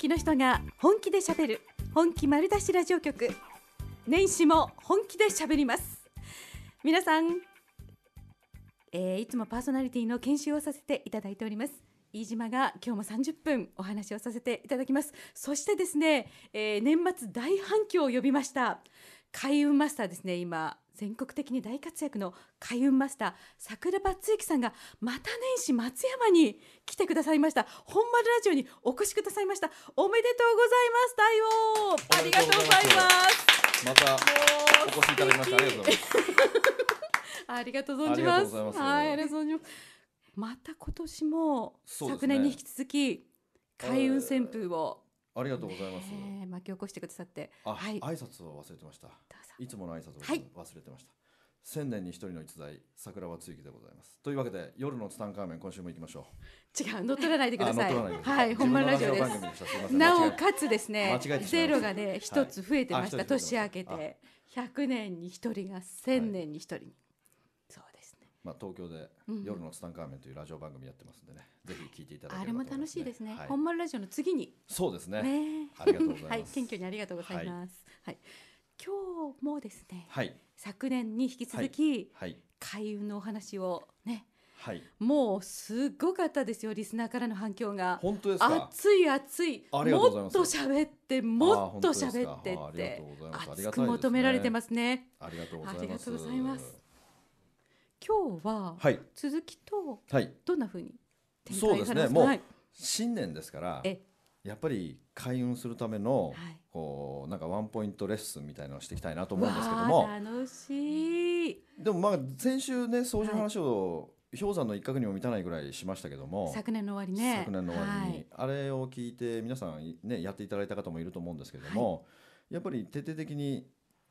気の人が本気でしゃべる本気丸出しラジオ局年始も本気でしゃべります皆さん、えー、いつもパーソナリティの研修をさせていただいております飯島が今日も30分お話をさせていただきますそしてですね、えー、年末大反響を呼びました開運マスターですね今全国的に大活躍の開運マスター桜庭つゆきさんがまた年始松山に来てくださいました本丸ラジオにお越しくださいましたおめでとうございます太陽ありがとうございますまたお越しいただきましたありがとうございますありがとう存じますはいありがとう存じますまた今年も、昨年に引き続き開運旋風をありがとうございます。巻き起こしてくださって。はい、挨拶を忘れてました。いつもの挨拶を忘れてました。はい、千年に一人の逸材、桜はつゆきでございます。というわけで、夜のツタンカーメン、今週も行きましょう。違う、乗っ取らないでください。はい、本番ラジオです。なおかつですね、ゼロがね、一つ増えてました。年明けて、百年に一人が千年に一人。まあ、東京で夜のツタンカーメンというラジオ番組やってますんでね、ぜひ聞いていただければあれも楽しいですね、本丸ラジオの次にそうですねありがとうございます、はい、謙虚にありがとうございます、はい今日もですね、はい、昨年に引き続き、はい開運のお話をねはい、もうすごかったですよリスナーからの反響が本当ですか熱い熱いもっと喋ってもっと喋ってって熱く求められてますねありがとうございます今日は続きとどんなふうに展開されますか、はいはい、そうですねもう新年ですからやっぱり開運するための、こうなんかワンポイントレッスンみたいなのをしていきたいなと思うんですけども楽しいでもまあ先週ね掃除の話を、氷山の一角にも満たないぐらいしましたけども昨年の終わりね昨年の終わりに、あれを聞いて皆さんねやっていただいた方もいると思うんですけども、やっぱり徹底的に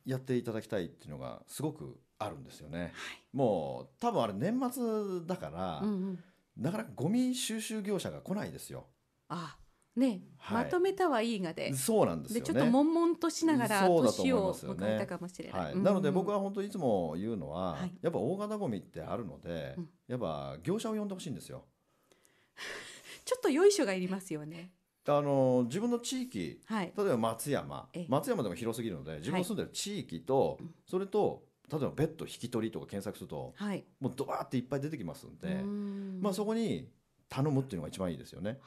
やっていただきたいっていうのがすごくあるんですよね。はい、もう多分あれ年末だから、うんうん、なかなかゴミ収集業者が来ないですよ。あね、はい、まとめたはいいがでそうなんです、ね、ちょっと悶々としながら年を迎えたかもしれない、はい、なので僕は本当いつも言うのは、はい、やっぱ大型ゴミってあるので、うん、やっぱ業者を呼んでほしいんですよ。ちょっとよいしょがいりますよね。あの自分の地域、はい、例えば松山松山でも広すぎるので自分の住んでる地域と、はい、それと例えばベッド引き取りとか検索すると、はい、もうドバーっていっぱい出てきますんでまあ、そこに頼むっていうのが一番いいですよね、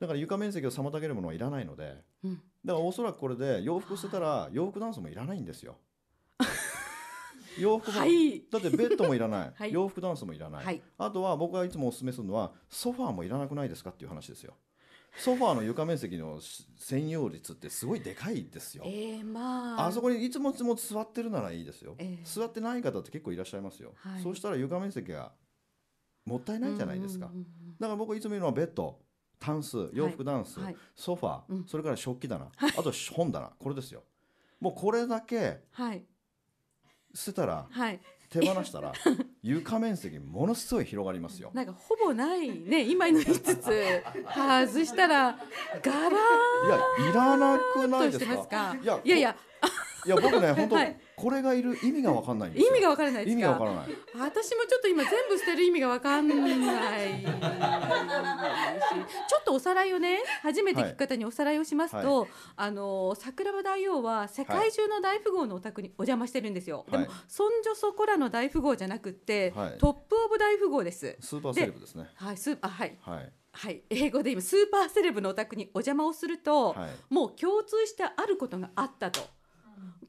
だから床面積を妨げるものはいらないので、うん、だからおそらくこれで洋服捨てたら洋服ダンスもいらないんですよ。洋服も、はい、だってベッドもいらない、はい、洋服ダンスもいらない、はい、あとは僕がいつもおすすめするのはソファーもいらなくないですかっていう話ですよ。ソファーの床面積の専用率ってすごいでかいですよ。えー、まあ。あそこにいつもいつも座ってるならいいですよ。えー、座ってない方って結構いらっしゃいますよ。はい、そうしたら床面積がもったいないじゃないですか。だから僕いつも言うのはベッド、タンス、洋服ダンス、はい、ソファー、うん、それから食器棚、あと本棚、これですよ。もうこれだけ捨てたら、はい、手放したら 床面積ものすごい広がりますよ。なんかほぼないね今の五つ外したらガラいやいらなくないですかいやいやいや僕ね本当、これがいる意味がわかんないんです意味がわからないです意味がわからない私もちょっと今全部捨てる意味がわかんないちょっとおさらいをね初めて聞く方におさらいをしますと、あの桜庭大王は世界中の大富豪のお宅にお邪魔してるんですよ、でもはいそんじょそこらの大富豪じゃなくて、はいトップオブ大富豪ですスーパーセレブですねはいスーあはいはいはい英語で今スーパーセレブのお宅にお邪魔をすると、はいもう共通してあることがあったと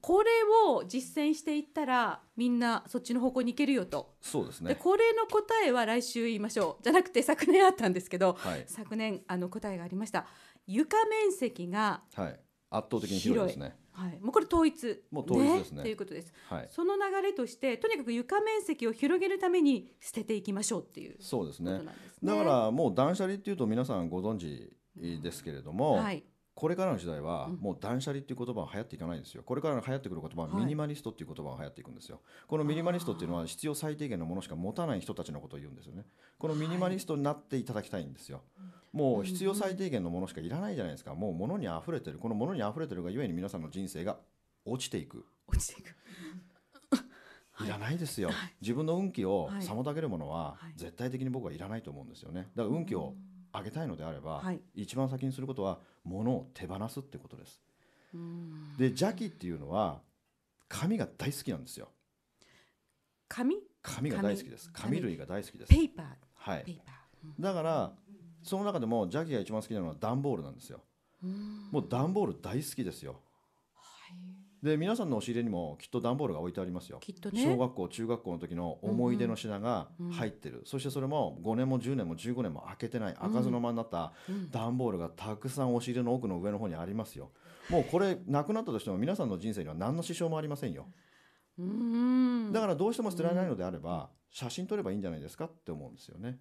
これを実践していったらみんなそっちの方向に行けるよとそうですねでこれの答えは来週言いましょうじゃなくて昨年あったんですけど、はい、昨年あの答えがありました床面積が、はい、圧倒的に広いですね。はい、もうこれ統一もう統一ですね、ね、ということです、はい、その流れとしてとにかく床面積を広げるために捨てていきましょうっていうそうですね、ね、だからもう断捨離っていうと皆さんご存知ですけれども、うん、はい、これからの時代はもう断捨離っていう言葉は流行っていかないんですよこれから流行ってくる言葉はミニマリストっていう言葉が流行っていくんですよ、このミニマリストっていうのは必要最低限のものしか持たない人たちのことを言うんですよねこのミニマリストになっていただきたいんですよ、もう必要最低限のものしかいらないじゃないですかもう物に溢れてるこの物に溢れてるがゆえに皆さんの人生が落ちていく落ちていく いらないですよ、自分の運気を妨げるものは絶対的に僕はいらないと思うんですよねだから運気をあげたいのであれば、はい、一番先にすることは物を手放すってことです。で邪気っていうのは紙が大好きなんですよ。紙紙が大好きです。紙類が大好きです。ペーパー。はい。ーーだからその中でも邪気が一番好きなのは段ボールなんですよ。もう段ボール大好きですよ。で皆さんの押し入れにもきっと段ボールが置いてありますよきっとね小学校中学校の時の思い出の品が入ってる、うんうん、そしてそれも5年も10年も15年も開けてない開かずの間になった段ボールがたくさん押し入れの奥の上の方にありますよもうこれなくなったとしても皆さんの人生には何の支障もありませんようんだからどうしても捨てられないのであれば、写真撮ればいいんじゃないですかって思うんですよね。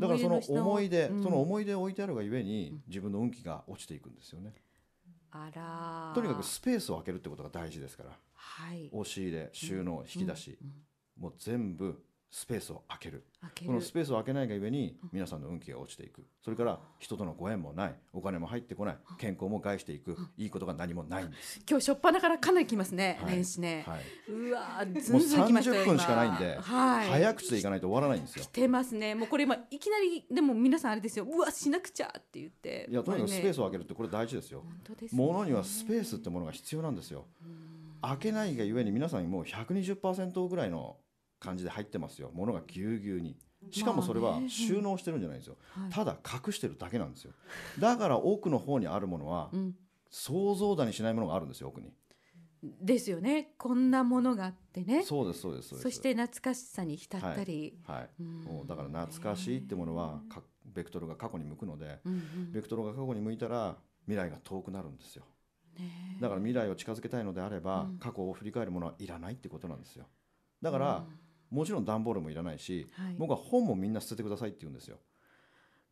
だからその思い出、うん、その思い出を置いてあるがゆえに、自分の運気が落ちていくんですよね。とにかくスペースを空けるってことが大事ですから、はい、押し入れ収納引き出し、もう全部スペースを空けるこのスペースを空けないがゆえに皆さんの運気が落ちていくそれから人とのご縁もないお金も入ってこない健康も害していくいいことが何もないんです今日初っ端からかなり来ますね、はい、年始ね、はい、うわずんずんました分しかないんで、はい、早口でいかないと終わらないんですよ来てますねもうこれ今いきなりでも皆さんあれですようわしなくちゃって言っていやとにかくスペースを空けるってこれ大事ですよもの、ね、にはスペースってものが必要なんですよ開けないがゆえに皆さんにもう120%ぐらいの感じで入ってますよ物がぎゅうぎゅうに。しかもそれは収納してるんじゃないんですよ、まあね、ただ隠してるだけなんですよ、はい、だから奥の方にあるものは、想像だにしないものがあるんですよ奥にですよねこんなものがあってねそうですそうですそして懐かしさに浸ったり、はい、はい、うだから懐かしいってものはベクトルが過去に向くので、うんうん、ベクトルが過去に向いたら未来が遠くなるんですよ、ね、だから未来を近づけたいのであれば、うん、過去を振り返るものはいらないってことなんですよだから、うんもちろん段ボールもいらないし、はい、僕は本もみんな捨ててくださいって言うんですよ。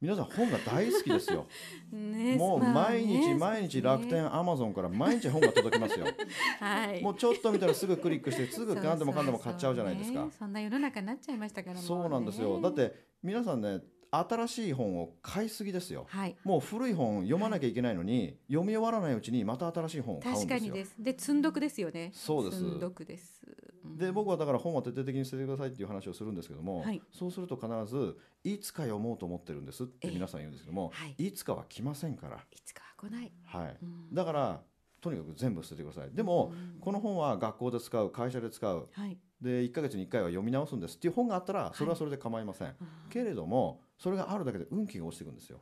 皆さん本が大好きですよ。ね、もう毎日毎日楽天、アマゾンから毎日本が届きますよ。はい、もうちょっと見たらすぐクリックして すぐ何でもかんでも買っちゃうじゃないですか。そんな世の中になっちゃいましたから、ね、そうなんですよ。だって皆さんね新しい本を買いすぎですよ、はい、もう古い本読まなきゃいけないのに、はい、読み終わらないうちにまた新しい本を買うんですよ確かにですで積んどくですよねそうです積んどくですで僕はだから本は徹底的に捨ててくださいっていう話をするんですけども、はい、そうすると必ずいつか読もうと思ってるんですって皆さん言うんですけども、えーはい、いつかは来ませんからいつかは来ない、はい、だからとにかく全部捨ててくださいでも、この本は学校で使う会社で使う、はい、で1か月に1回は読み直すんですっていう本があったらそれはそれで構いません、はい、けれどもそれがあるだけで運気が落ちていくんですよ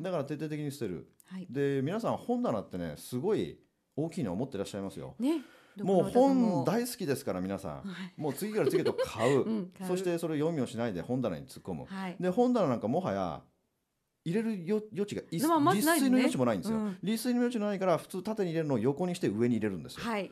だから徹底的に捨てる、はい、で皆さん本棚ってねすごい大きいのを持ってらっしゃいますよ、ねもう本大好きですから皆さん、はい、もう次から次へと買う うん、買うそしてそれを読みをしないで本棚に突っ込む、はい、で本棚なんかもはや入れる余地が一、まあ、立の余地もないんですよ、立、ねうん、水の余地ないから普通縦に入れるのを横にして上に入れるんですよ、はい、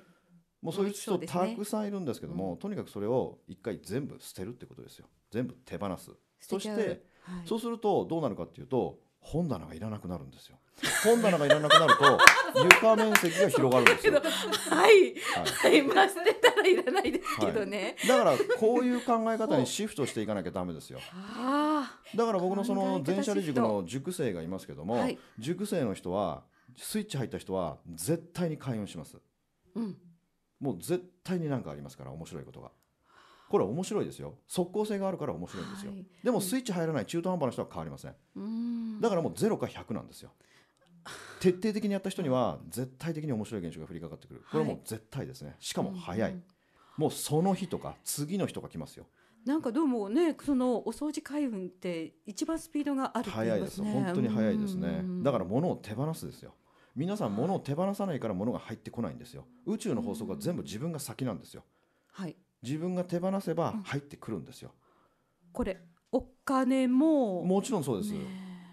もうそういう人たくさんいるんですけども、ねとにかくそれを一回全部捨てるってことですよ全部手放すそして、そうするとどうなるかっていうと本棚がいらなくなるんですよ。本棚がいらなくなると 床面積が広がるんですよ。はい、はい、まあてたらいらないですけどね、はい、だからこういう考え方にシフトしていかなきゃダメですよ。だから僕のその全社理塾の塾生がいますけども、はい、塾生の人はスイッチ入った人は絶対に開運します。うん、もう絶対に何かありますから面白いことが。これは面白いですよ即効性があるから面白いんですよ、はい、でもスイッチ入らない中途半端な人は変わりません、うん、だからもう0か100なんですよ徹底的にやった人には絶対的に面白い現象が降りかかってくるこれはもう絶対ですねしかも早い、うんもうその日とか次の日とか来ますよなんかどうもねそのお掃除開運って一番スピードがあるいね、早いです本当に早いですね、うんだから物を手放すですよ皆さん物を手放さないから物が入ってこないんですよ宇宙の法則は全部自分が先なんですよ、はい、自分が手放せば入ってくるんですよ。これお金ももちろんそうです、ね、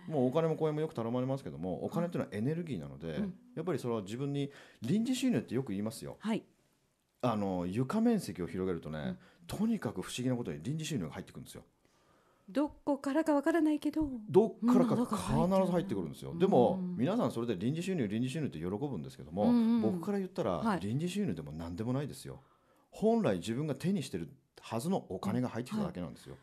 もうお金も公演もよく頼まれますけどもお金っていうのはエネルギーなので、うん、やっぱりそれは自分に臨時収入ってよく言いますよ、はい、あの床面積を広げるとね、うん、とにかく不思議なことに臨時収入が入ってくるんですよどこからかわからないけどどっからか必ず入ってくるんですよ、うん、でも皆さんそれで臨時収入臨時収入って喜ぶんですけども、僕から言ったら、臨時収入でも何でもないですよ、はい本来自分が手にしてるはずのお金が入ってきただけなんですよ。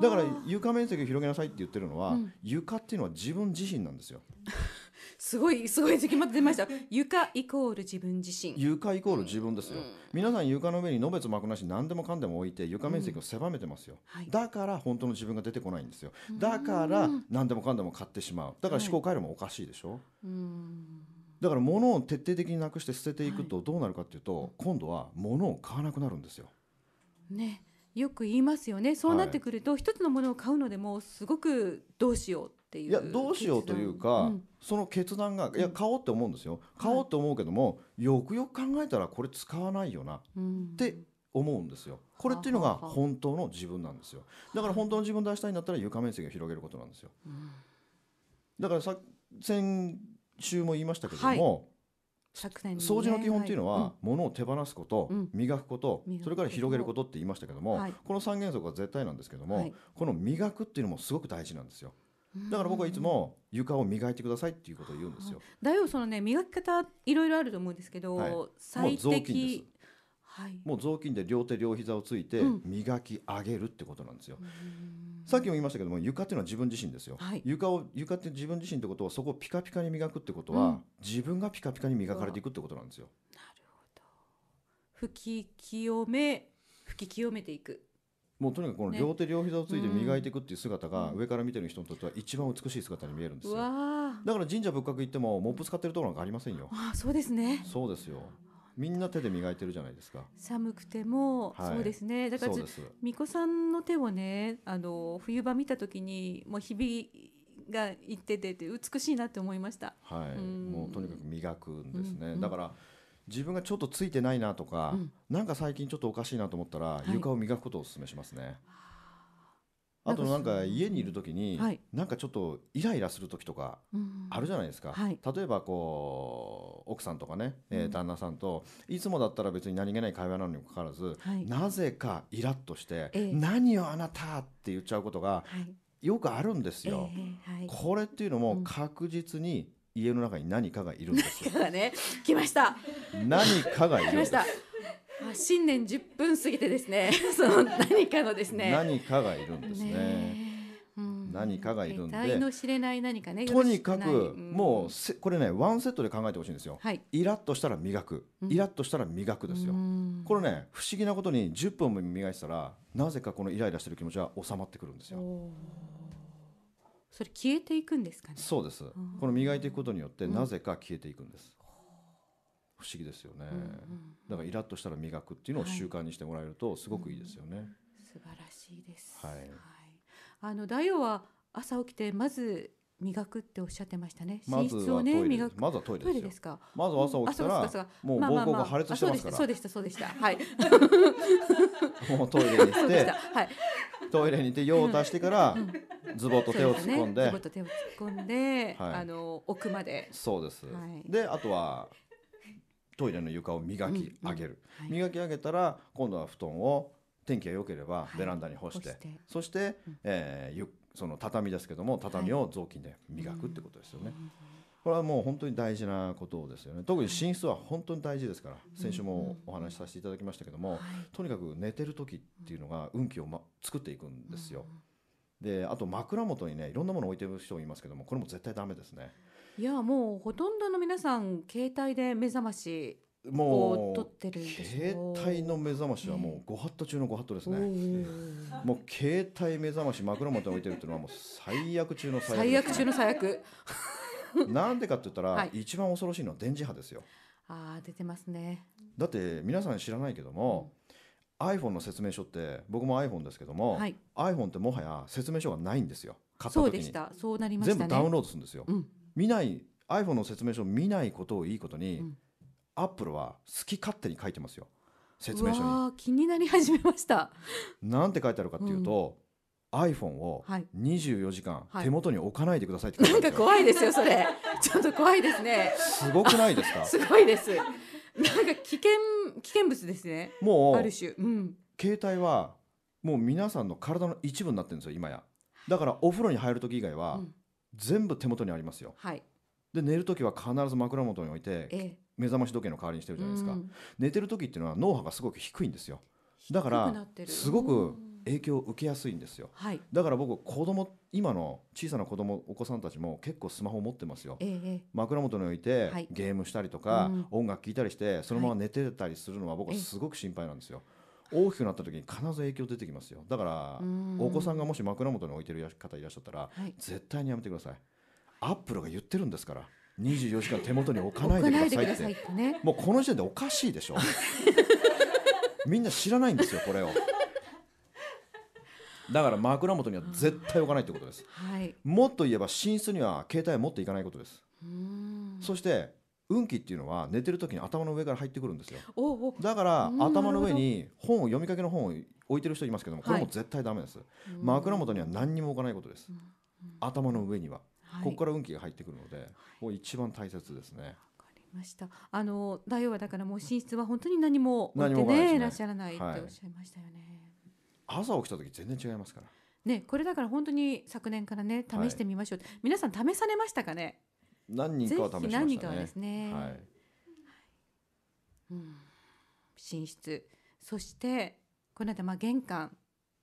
だから床面積を広げなさいって言ってるのは、うん、床っていうのは自分自身なんですよ。すごいすごい時期まで出ました。床イコール自分自身。床イコール自分ですよ。うん、皆さん床の上にのべつ幕なし何でもかんでも置いて床面積を狭めてますよ、うんだから本当の自分が出てこないんですよ。だから何でもかんでも買ってしまう。だから思考回路もおかしいでしょ。うんだから物を徹底的になくして捨てていくとどうなるかっていうと、はい、今度は物を買わなくなるんですよ。ねよく言いますよねそうなってくると、一つのものを買うのでもすごくどうしようっていういやどうしようというか、うん、その決断がいや買おうって思うんですよ、買おうって思うけども、よくよく考えたらこれ使わないよな、って思うんですよこれっていうのが本当の自分なんですよだから本当の自分を出したいんだったら床面積を広げることなんですよ、だからさ先中も言いましたけども、はいね、掃除の基本っていうのは、も、は、の、い、を手放すこと、うん、磨くこと、それから広げることって言いましたけども、はい、この三原則は絶対なんですけども、はい、この磨くっていうのもすごく大事なんですよ。だから僕はいつも床を磨いてくださいっていうことを言うんですよ。だよそのね磨き方いろいろあると思うんですけど、はい、最適はい、もう雑巾で両手両膝をついて磨き上げるってことなんですよ。さっきも言いましたけども床っていうのは自分自身ですよ、はい、床を床って自分自身ってことはそこをピカピカに磨くってことは、うん、自分がピカピカに磨かれていくってことなんですよ。なるほど吹き清め吹き清めていくもうとにかくこの両手両膝をついて磨いていくっていう姿が上から見てる人にとっては一番美しい姿に見えるんですよだから神社仏閣行ってもモップ使ってるところなんかありませんよあそうですねそうですよみんな手で磨いてるじゃないですか寒くても、はい、そうですねだから巫女さんの手をねあの冬場見た時にもうひびがいってて美しいなって思いました、はい、もうとにかく磨くんですね、うんうん、だから自分がちょっとついてないなとか、うん、なんか最近ちょっとおかしいなと思ったら、はい、床を磨くことをお勧めしますね。あとなんか家にいる時に、なんかちょっとイライラする時とかあるじゃないですか、うんはい、例えばこう奥さんとかね、えー、旦那さんと、いつもだったら別に何気ない会話なのにもかかわらず、はい、なぜかイラッとして「何よあなた!」って言っちゃうことがよくあるんですよ。えー、これっていうのも確実に家の中に何かがいるんですよ。ね、来ました。何かがいる。来ました。あ新年10分過ぎてですね その何かのですね何かがいるんですね。ね何かがいるんで、何かね、とにかく、もうせこれねワンセットで考えてほしいんですよ、はい、イラッとしたら磨くイラッとしたら磨くですよ、うん、これね不思議なことに10分も磨いてたらなぜかこのイライラしてる気持ちは収まってくるんですよそれ消えていくんですかねそうですこの磨いていくことによってなぜか消えていくんです不思議ですよね、うんうん、だからイラッとしたら磨くっていうのを習慣にしてもらえるとすごくいいですよね、はい、素晴らしいです、はい、はい、あの大王は朝起きてまず磨くっておっしゃってましたね。寝室をね、磨く。まずはトイレですか。まず朝起きたら、もう膀胱が破裂してますから。そうでした、そうでした、はい。もうトイレに行って、はい。トイレに行って用を足してから、ズボと手を突っ込んで、ズボと手を突っ込んで、あの奥まで。そうです。で、あとはトイレの床を磨き上げる、うんうんはい、磨き上げたら今度は布団を天気が良ければベランダに干してはい、そして、うん、えー、その畳ですけども畳を雑巾で磨くってことですよね、はい、これはもう本当に大事なことですよね特に寝室は本当に大事ですから、先週もお話しさせていただきましたけども、とにかく寝てる時っていうのが運気を、ま、作っていくんですよ、であと枕元にねいろんなもの置いてる人もいますけどもこれも絶対ダメですね、いやもうほとんどの皆さん携帯で目覚ましもう携帯の目覚ましはもうご法度中のご法度ですね、もう携帯目覚まし枕元に置いてるっていうのはもう最悪中の最悪、ね、最悪中の最悪なんでかって言ったら、はい、一番恐ろしいのは電磁波ですよあ出てますねだって皆さん知らないけども、うん、iPhone の説明書って僕も iPhone ですけども、はい、iPhone ってもはや説明書がないんですよ買った時にそうでしたそうなりました、ね、全部ダウンロードするんですよ、うん見ない iPhone の説明書を見ないことをいいことに、アップルは好き勝手に書いてますよ説明書に気になり始めましたなんて書いてあるかっていうと、iPhone を24時間手元に置かないでくださいっててある、はい、なんか怖いですよそれちょっと怖いですねすごくないですか すごいですなんか危険危険物ですねもうある種、うん、携帯はもう皆さんの体の一部になってるんですよ今やだからお風呂に入る時以外は、うん全部手元にありますよ。はい、で寝る時は必ず枕元に置いて、ええ、目覚まし時計の代わりにしてるじゃないですか、うん、寝てる時っていうのは脳波がすごく低いんですよだからすごく影響を受けやすいんですよ、はい、だから僕子供今の小さな子供お子さんたちも結構スマホ持ってますよ、え、枕元に置いて、はい、ゲームしたりとか、うん、音楽聴いたりしてそのまま寝てたりするのは僕はすごく心配なんですよ、はい大きくなった時に必ず影響出てきますよだからお子さんがもし枕元に置いてる方いらっしゃったら、はい、絶対にやめてくださいアップルが言ってるんですから24時間手元に置かないでくださいってね、もうこの時点でおかしいでしょ みんな知らないんですよこれを。だから枕元には絶対置かないってことです、はい、もっと言えば寝室には携帯持っていかないことですそして運気っていうのは寝てる時に頭の上から入ってくるんですよだから頭の上に本を読みかけの本を置いてる人いますけどもこれも絶対ダメです、はい、枕元には何にも置かないことです、頭の上には、はい、ここから運気が入ってくるので、はい、こ一番大切ですね。ましたあの大王はだからもう寝室は本当に何も置いてね、ね、いらっしゃらないっておっしゃいましたよね、はい、朝起きた時全然違いますからねこれだから本当に昨年からね試してみましょう、はい、皆さん試されましたかね何人かは試しましたね。何人かはですね。はい。うん、寝室そしてこの間まあ玄関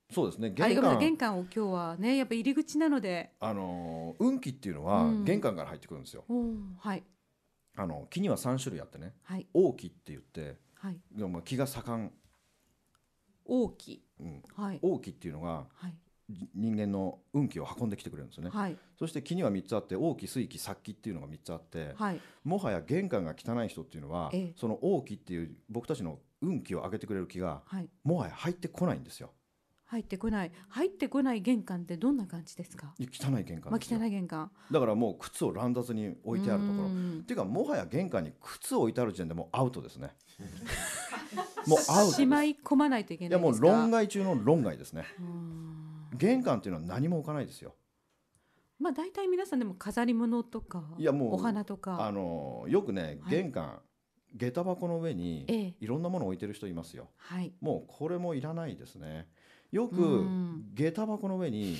そうですね玄関玄関を今日はねやっぱ入り口なのであの運気っていうのは玄関から入ってくるんですよ、うん、はいあの木には3種類あってね、はい、大気って言って、はい、でも気が盛ん大気、うんはい、大気っていうのが、はい、人間の運気を運んできてくれるんですよね、はい、そして木には3つあって王気水気殺気っていうのが3つあって、はい、もはや玄関が汚い人っていうのは、その王気っていう僕たちの運気を上げてくれる気が、はい、もはや入ってこないんですよ。入ってこない入ってこない玄関ってどんな感じですか汚い玄関まあ、汚い玄関だからもう靴を乱雑に置いてあるところっていうかもはや玄関に靴を置いてある時点でもうアウトですね もうアウトしまい込まないといけないいやもう論外中の論外ですね玄関っていうのは何も置かないですよ。まあ大体皆さんでも飾り物とかいやもうお花とかあのよくね玄関、下駄箱の上にいろんなもの置いてる人いますよ、はい、もうこれもいらないですねよく下駄箱の上に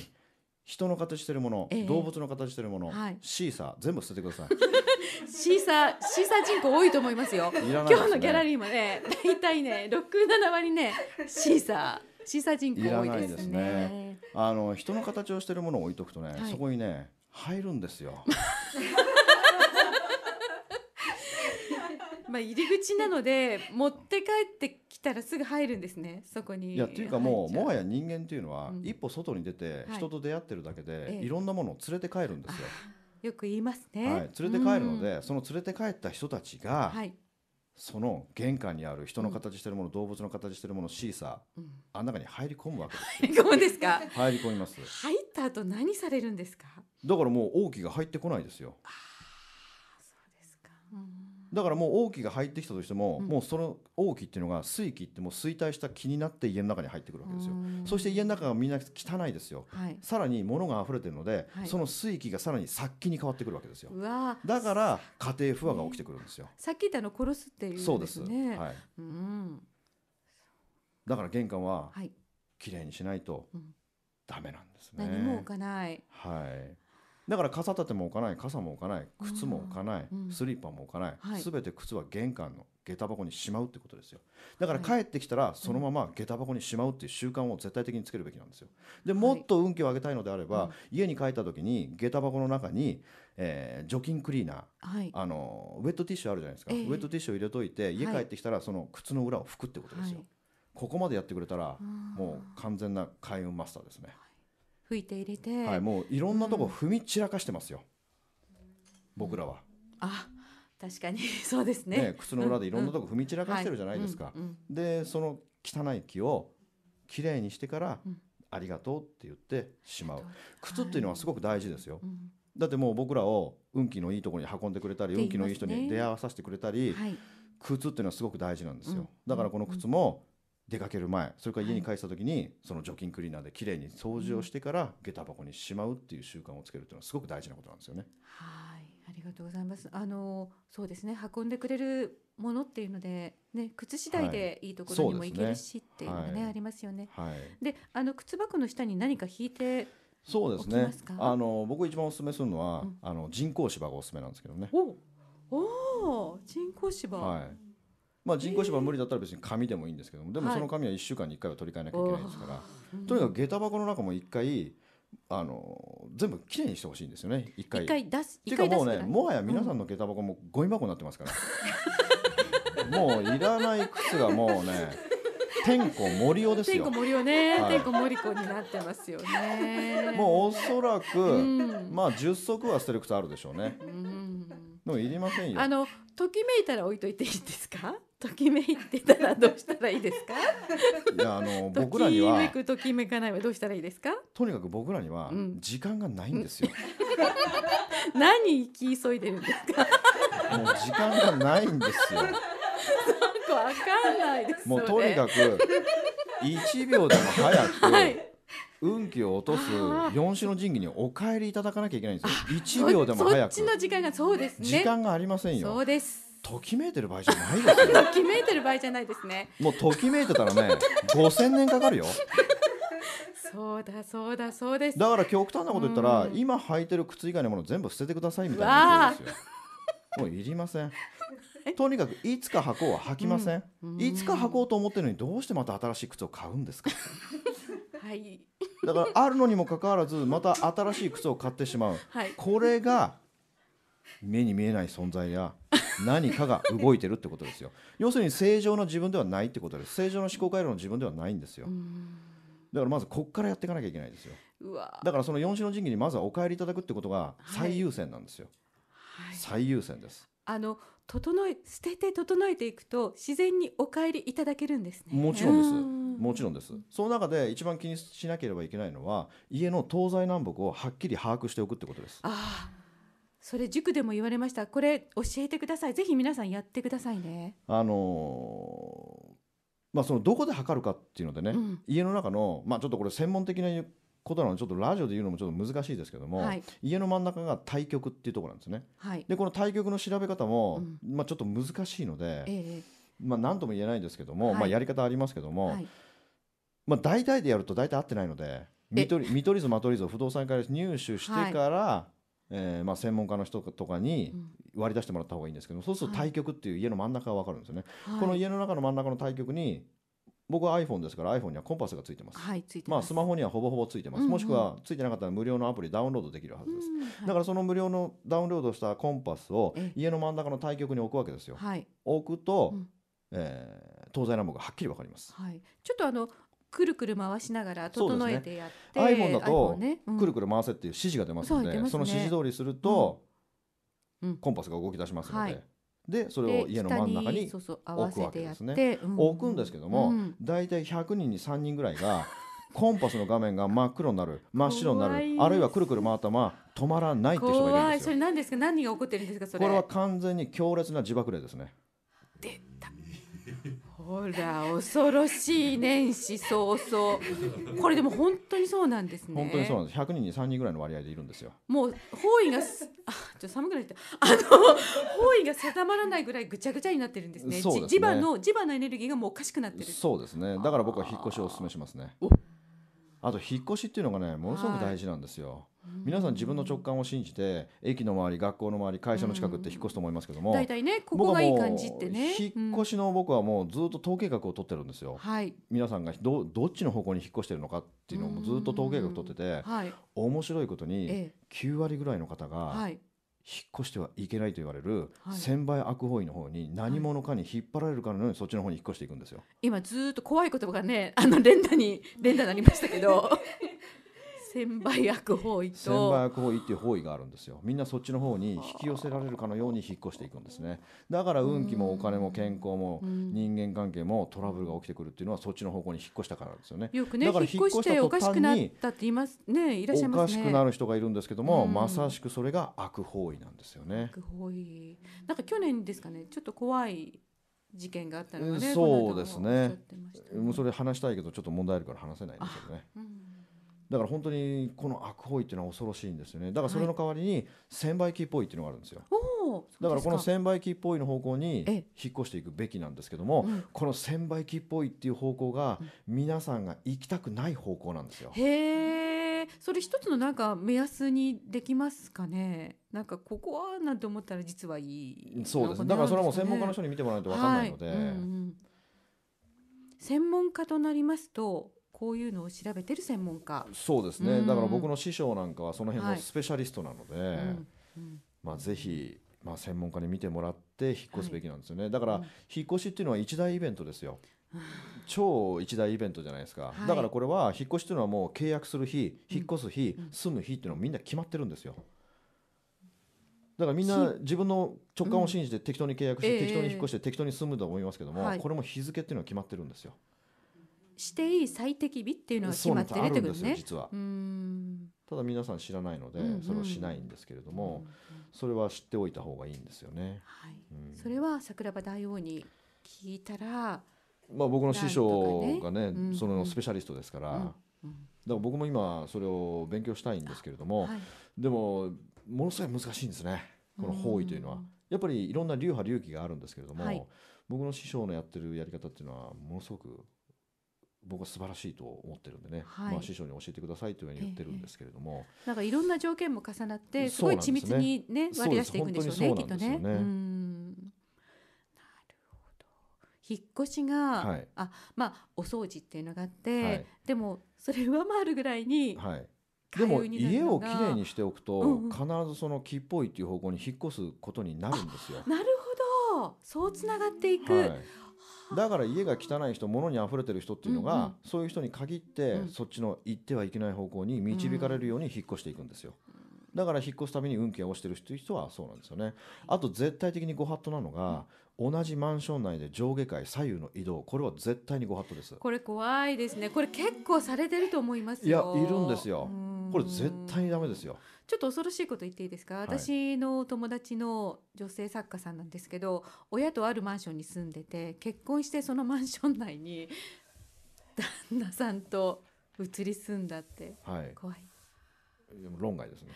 人の形してるもの、ええ、動物の形してるもの、はい、シーサー全部捨ててください シーサーシーサー人口多いと思いますよ、ね、今日のギャラリーもね大体ね67割ねシーサー審査人口多いですね、ね、あの人の形をしてるものを置いとくとね、はい、そこにね入るんですよ まあ入り口なので持って帰ってきたらすぐ入るんですねそこにいやっていうかもうもはや人間っていうのは、うん、一歩外に出て人と出会ってるだけで、はい、いろんなものを連れて帰るんですよ、よく言いますね、はい、連れて帰るので、うん、その連れて帰った人たちが、はい、その玄関にある人の形してるもの、うん、動物の形してるものシーサー、うん、あの中に入り込むわけです入り込むんですか入り込みます入った後何されるんですかだからもう王毅が入ってこないですよだからもう王毅が入ってきたとしても、うん、もうその王毅っていうのが水気ってもう衰退した気になって家の中に入ってくるわけですよそして家の中がみんな汚いですよ、はい、さらに物が溢れてるので、はい、その水気がさらに殺気に変わってくるわけですよだから家庭不和が起きてくるんですよ、さっき言ったの殺すっていう、そうですはい、だから玄関はきれいにしないとダメなんですね、何も置かないはいだから傘立ても置かない傘も置かない靴も置かない、うん、スリッパも置かない、うん、全て靴は玄関の下駄箱にしまうってことですよだから帰ってきたらそのまま下駄箱にしまうっていう習慣を絶対的につけるべきなんですよでもっと運気を上げたいのであれば、はい、家に帰った時に下駄箱の中に、えー、除菌クリーナー、はい、あのウェットティッシュあるじゃないですか、えー、ウェットティッシュを入れといて家帰ってきたらその靴の裏を拭くってことですよ、はいここまでやってくれたらもう完全な開運マスターですね。吹いて入れて、はい、もういろんなとこ踏み散らかしてますよ、僕らは。あ確かに そうですね、ね、靴の裏でいろんなとこ踏み散らかしてるじゃないですか、でその汚い木をきれいにしてから、ありがとうって言ってしまう靴っていうのはすごく大事ですよ、はい、だってもう僕らを運気のいいところに運んでくれたり、ね、運気のいい人に出会わさせてくれたり、はい、靴っていうのはすごく大事なんですよ、だからこの靴も出かける前それから家に帰った時に、はい、その除菌クリーナーできれいに掃除をしてから下駄箱にしまうっていう習慣をつけるというのはすごく大事なことなんですよね。はいありがとうございます。あのそうですね運んでくれるものっていうので、ね、靴次第でいいところにも行けるし、っていうのがね、はい、ありますよね。はい、であの靴箱の下に何か引いてそうですねあの僕一番おすすめするのは、うん、あの人工芝がおすすめなんですけどね。おお人工芝、はいまあ、人工芝無理だったら別に紙でもいいんですけどもでもその紙は1週間に1回は取り替えなきゃいけないですから、はい、とにかく下駄箱の中も1回あの全部きれいにしてほしいんですよね1回。1回出すっていうかもうねもはや皆さんの下駄箱もゴミ箱になってますから、もういらない靴がもうね。天子りおですよ。天子森ね、はい、天子り子になってますよね。もうおそらく、うん、まあ十足は捨てる靴あるでしょうね。うん、でもいりませんよ。あのときめいたら置いといていいですか。ときめいてたらどうしたらいいですかいやあの 僕らにはときめくときめかないはどうしたらいいですかとにかく僕らには時間がないんですよ、うん、何行き急いでるんですかもう時間がないんですよなんかわかんないですもうとにかく一秒でも早く、はい運気を落とす四種の神器にお帰りいただかなきゃいけないんですよ。一秒でも早く。時間がそうですね。時間がありませんよ。そうです。ときめいてる場合じゃないですよ ときめいてる場合じゃないですねもうときめいてたらね5000年かかるよ そうだそうだそうですだから極端なこと言ったら、うん、今履いてる靴以外のもの全部捨ててくださいみたいなですよもういりませんとにかくいつか履こうは履きません、うんうん、いつか履こうと思ってるのにどうしてまた新しい靴を買うんですかはいだからあるのにもかかわらずまた新しい靴を買ってしまう、はい、これが目に見えない存在や何かが動いてるってことですよ要するに正常の自分ではないってことです正常の思考回路の自分ではないんですよだからまずこっからやっていかなきゃいけないですよだからその4種の神器にまずはお帰りいただくってことが最優先なんですよ、はい、最優先ですあの整え捨てて整えていくと自然にお帰りいただけるんですねもちろんですもちろんですその中で一番気にしなければいけないのは家の東西南北をはっきり把握しておくってことですああそれ塾でも言われましたこれ教えてくださいぜひ皆さんやってくださいねあのー、まあそのどこで測るかっていうのでね、うん、家の中のまあちょっとこれ専門的なことなのでちょっとラジオで言うのもちょっと難しいですけども、はい、家の真ん中が対極っていうところなんですね、はい、でこの対極の調べ方も、うん、まあちょっと難しいので、えー、まあ何とも言えないんですけども、はい、まあやり方ありますけども、まあ大体でやると大体合ってないので見取り図マトリ図を不動産から入手してから、えーまあ、専門家の人とかに割り出してもらった方がいいんですけどそうすると対局っていう家の真ん中が分かるんですよね、はい、この家の中の真ん中の対局に僕は iPhone ですから iPhone にはコンパスがついてますはい、まあ、スマホにはほぼほぼついてます、うんうん、もしくはついてなかったら無料のアプリダウンロードできるはずです、うんはい、だからその無料のダウンロードしたコンパスを家の真ん中の対局に置くわけですよ、置くと、うん、えー、東西南北がはっきり分かります、はい、ちょっとあのくるくる回しながら整えてやって、ね、iPhone だと、くるくる回せっていう指示が出ますので、ね、その指示通りすると、うん、コンパスが動き出しますので。はい、でそれを家の真ん中に置くわけですね。置くんですけども、大体100人に3人ぐらいが コンパスの画面が真っ黒になる真っ白になるあるいはくるくる回ったまま止まらないって人がいるんですよ。それ何ですか何が起こってるんですかそれこれは完全に強烈な自爆霊ですね。ほら恐ろしい年始早々これでも本当にそうなんですね本当にそうなんです100人に3人ぐらいの割合でいるんですよもう方位があちょ寒くなってあの方位が定まらないぐらいぐちゃぐちゃになってるんですねそうですね磁場の磁場のエネルギーがもうおかしくなってるそうですねだから僕は引っ越しをお勧めしますねあと引っ越しっていうのがねものすごく大事なんですよ、はい皆さん自分の直感を信じて駅の周り学校の周り会社の近くって引っ越すと思いますけども大体ねここがいい感じってね引っ越しの僕はもうずっと統計学を取ってるんですよ、皆さんがどどっちの方向に引っ越してるのかっていうのをずっと統計学取ってて、面白いことに9割ぐらいの方が引っ越してはいけないと言われる千倍悪方位の方に何者かに引っ張られるかのようにそっちの方に引っ越していくんですよ。今ずっと怖い言葉がねあの連打に連打なりましたけど 千倍薬方位と千倍薬方位っていう方位があるんですよみんなそっちの方に引き寄せられるかのように引っ越していくんですねだから運気もお金も健康も人間関係もトラブルが起きてくるっていうのはそっちの方向に引っ越したからですよねよくね引っ越しておかしくなったって言いますねいらっしゃいますねおかしくなる人がいるんですけどもまさしくそれが悪方位なんですよね悪方位なんか去年ですかねちょっと怖い事件があったので、そうですね、それ話したいけどちょっと問題あるから話せないんですけどね、うんだから本当にこの悪法為っていうのは恐ろしいんですよねだからそれの代わりに千倍キーポイっていうのがあるんですよ、はい、だからこの千倍キーポイの方向に引っ越していくべきなんですけども、うん、この千倍キーポイっていう方向が皆さんが行きたくない方向なんですよ、うん、へえそれ一つのなんか目安にできますかねなんかここはなんて思ったら実はいい、そうですねだからそれはもう専門家の人に見てもらわないと分かんないので、はいうんうん、専門家となりますとこういうのを調べてる専門家そうですね、だから僕の師匠なんかはその辺のスペシャリストなので、はいうん、まあ、ぜひ、まあ、専門家に見てもらって引っ越すべきなんですよね、はい、だから引っ越しっていうのは一大イベントですよ。超一大イベントじゃないですか、はい、だからこれは引っ越しというのはもう契約する日引っ越す日、うん、住む日っていうのはみんな決まってるんですよだからみんな自分の直感を信じて適当に契約して、うん、適当に引っ越して、適当に住むと思いますけども、これも日付っていうのは決まってるんですよ。していい最適日っていうのは決まって出てくるね。実はただ皆さん知らないので、うんうん、それをしないんですけれども、うんうん、それは知っておいた方がいいんですよね。はいうん、それは桜庭大王に聞いたら、まあ、僕の師匠がね、ね、そのスペシャリストですから、うんうん、だから僕も今それを勉強したいんですけれども、はい、でもものすごい難しいんですねこの方位というのは。やっぱりいろんな流派流儀があるんですけれども、はい、僕の師匠のやってるやり方っていうのはものすごく僕は素晴らしいと思ってるんでね、はい、まあ、師匠に教えてくださいというふうに言ってるんですけれども、ええ、なんかいろんな条件も重なってすごい緻密にね、割り出していくんでしょうねきっとね。なるほど引っ越しが、はい、あまあお掃除っていうのがあって、はい、でもそれ上回るぐらいに、はい、でも家をきれいにしておくと、必ずその木っぽいっていう方向に引っ越すことになるんですよ。なるほどそうつながっていく、はいだから家が汚い人物に溢れてる人っていうのが、うんうん、そういう人に限って、うん、そっちの行ってはいけない方向に導かれるように引っ越していくんですよ。だから引っ越すために運気をしてる人人はそうなんですよね。あと絶対的にご法度なのが、うん、同じマンション内で上下階左右の移動これは絶対にご法度です。これ怖いですね。これ結構されてると思いますいやいるんですよ。これ絶対にダメですよ。ちょっと恐ろしいこと言っていいですか私の友達の女性作家さんなんですけど、親とあるマンションに住んでて結婚してそのマンション内に旦那さんと移り住んだって、はい、怖いでも論外ですね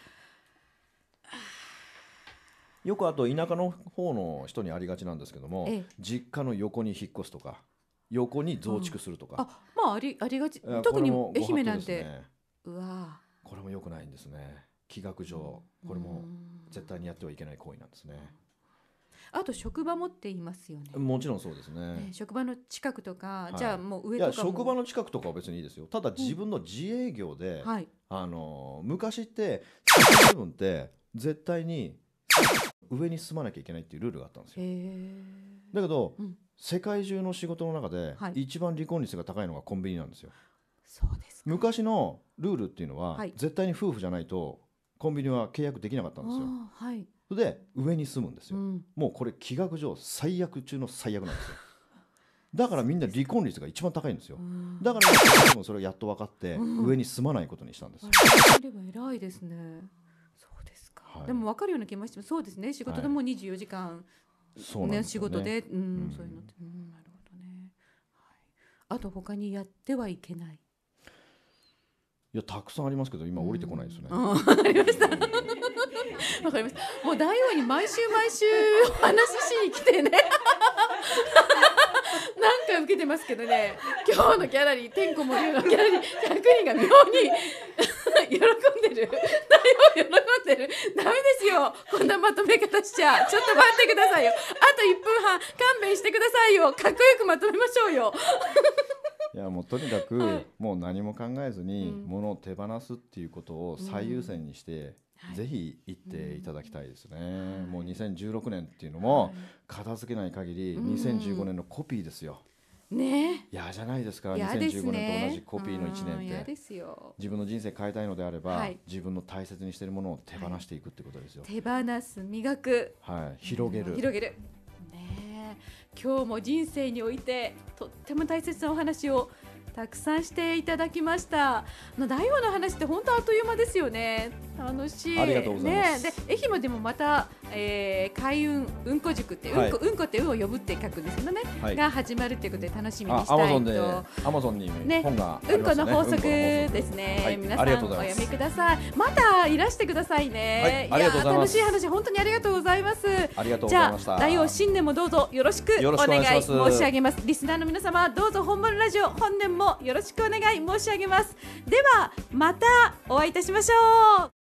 よくあと田舎の方の人にありがちなんですけども、実家の横に引っ越すとか横に増築するとか、うん、あまあありありがち特に愛媛なんて、ね、うわこれもよくないんですね企画上これも絶対にやってはいけない行為なんですね。あと職場もって言いますよね。もちろんそうですね。ね職場の近くとか、はい、じゃあもう上とか職場の近くとかは別にいいですよ。ただ自分の自営業で、うん、あの昔って自分って絶対に上に住まなきゃいけないっていうルールがあったんですよ。だけど、うん、世界中の仕事の中で一番離婚率が高いのがコンビニなんですよ。はい、そうです昔のルールっていうのは、はい、絶対に夫婦じゃないとコンビニは契約できなかったんですよ。はい、それで上に住むんですよ、うん、もうこれ気学上最悪中の最悪なんですよ。だからみんな離婚率が一番高いんですよ。だから私もそれをやっと分かって、上に住まないことにしたんです。れば偉いですね。そうですか。はい、でも分かるような気もして、そうですね。仕事でも二十四時間、はい、ね仕事で、うん、そういうのって、うん、なるほどね。はい、あと他にやってはいけない。いやたくさんありますけど今降りてこないですね。わ、かりました。わかりました。もう大王に毎週毎週お話ししに来てね。何 回受けてますけどね。今日のギャラリー天子も龍のギャラリー百人が妙に 喜んでる。大王喜んでる。ダメですよ。こんなまとめ方しちゃ。ちょっと待ってくださいよ。あと一分半勘弁してくださいよ。かっこよくまとめましょうよ。いやもうとにかく、はい、もう何も考えずに、うん、物を手放すっていうことを最優先にして、うん、ぜひ行っていただきたいですね、うん、もう2016年っていうのも片付けない限り2015年のコピーですよ。ね、いやじゃないですかです、ね、2015年と同じコピーの1年って自分の人生変えたいのであれば、はい、自分の大切にしているものを手放していくってことですよ、はい、手放す磨く、はい、広げる広げる今日も人生においてとっても大切なお話をたくさんしていただきましたの大王の話って本当あっという間ですよね楽しいありがとうございます、ね、で愛媛でもまたえー、開運うんこ塾って、はい、うんこ、うんこって運を呼ぶって書くんですよね、はい、が始まるということで楽しみにしたいとアマゾンにね、ね、うんこの法則ですね、はい、皆さんお読みくださいまたいらしてくださいね、い、や楽しい話本当にありがとうございますじゃあ大王新年もどうぞよろしくお願い申し上げますリスナーの皆様どうぞ本物ラジオ本年もよろしくお願い申し上げますではまたお会いいたしましょう